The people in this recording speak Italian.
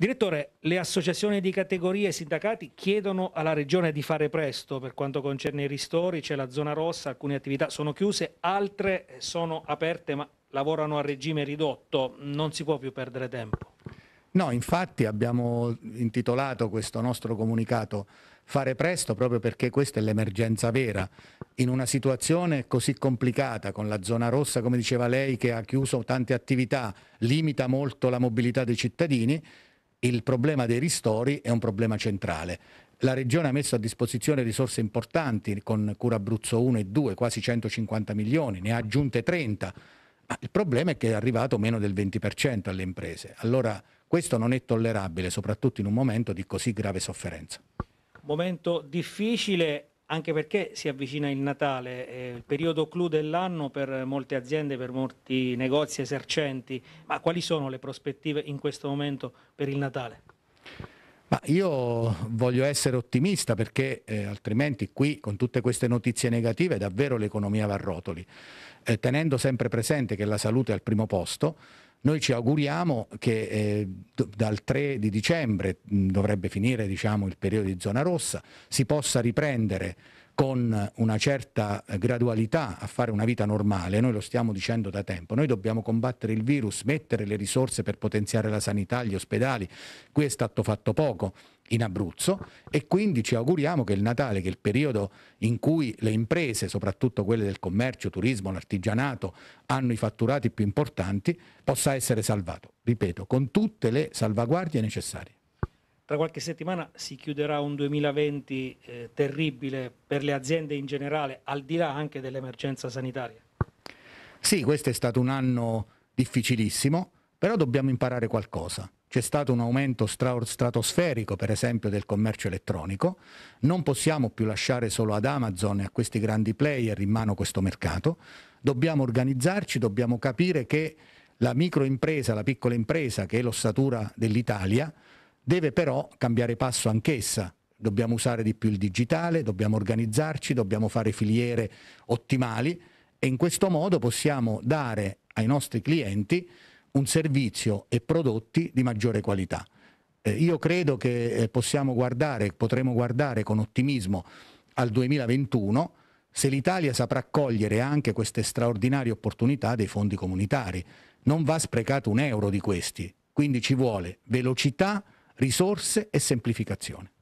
Direttore, le associazioni di categoria e sindacati chiedono alla Regione di fare presto per quanto concerne i ristori, c'è la zona rossa, alcune attività sono chiuse, altre sono aperte ma lavorano a regime ridotto, non si può più perdere tempo. No, infatti abbiamo intitolato questo nostro comunicato Fare presto proprio perché questa è l'emergenza vera. In una situazione così complicata con la zona rossa, come diceva lei, che ha chiuso tante attività, limita molto la mobilità dei cittadini, il problema dei ristori è un problema centrale. La Regione ha messo a disposizione risorse importanti con Cura Abruzzo 1 e 2, quasi 150 milioni, ne ha aggiunte 30. Ma il problema è che è arrivato meno del 20% alle imprese. Allora questo non è tollerabile, soprattutto in un momento di così grave sofferenza. Momento difficile, anche perché si avvicina il Natale, eh, il periodo clou dell'anno per molte aziende, per molti negozi esercenti, ma quali sono le prospettive in questo momento per il Natale? Ma io voglio essere ottimista perché eh, altrimenti qui con tutte queste notizie negative davvero l'economia va a rotoli, eh, tenendo sempre presente che la salute è al primo posto noi ci auguriamo che eh, dal 3 di dicembre mh, mm, dovrebbe finire diciamo, il periodo di zona rossa, si possa riprendere con una certa gradualità a fare una vita normale, noi lo stiamo dicendo da tempo, noi dobbiamo combattere il virus, mettere le risorse per potenziare la sanità, gli ospedali, qui è stato fatto poco in Abruzzo e quindi ci auguriamo che il Natale, che è il periodo in cui le imprese, soprattutto quelle del commercio, turismo, l'artigianato, hanno i fatturati più importanti, possa essere salvato, ripeto, con tutte le salvaguardie necessarie. Tra qualche settimana si chiuderà un 2020 eh, terribile per le aziende in generale, al di là anche dell'emergenza sanitaria. Sì, questo è stato un anno difficilissimo, però dobbiamo imparare qualcosa. C'è stato un aumento stratosferico, per esempio, del commercio elettronico. Non possiamo più lasciare solo ad Amazon e a questi grandi player in mano questo mercato. Dobbiamo organizzarci, dobbiamo capire che la microimpresa, la piccola impresa, che è l'ossatura dell'Italia, Deve però cambiare passo anch'essa. Dobbiamo usare di più il digitale, dobbiamo organizzarci, dobbiamo fare filiere ottimali e in questo modo possiamo dare ai nostri clienti un servizio e prodotti di maggiore qualità. Eh, io credo che eh, possiamo guardare, potremo guardare con ottimismo al 2021 se l'Italia saprà cogliere anche queste straordinarie opportunità dei fondi comunitari. Non va sprecato un euro di questi, quindi ci vuole velocità risorse e semplificazione.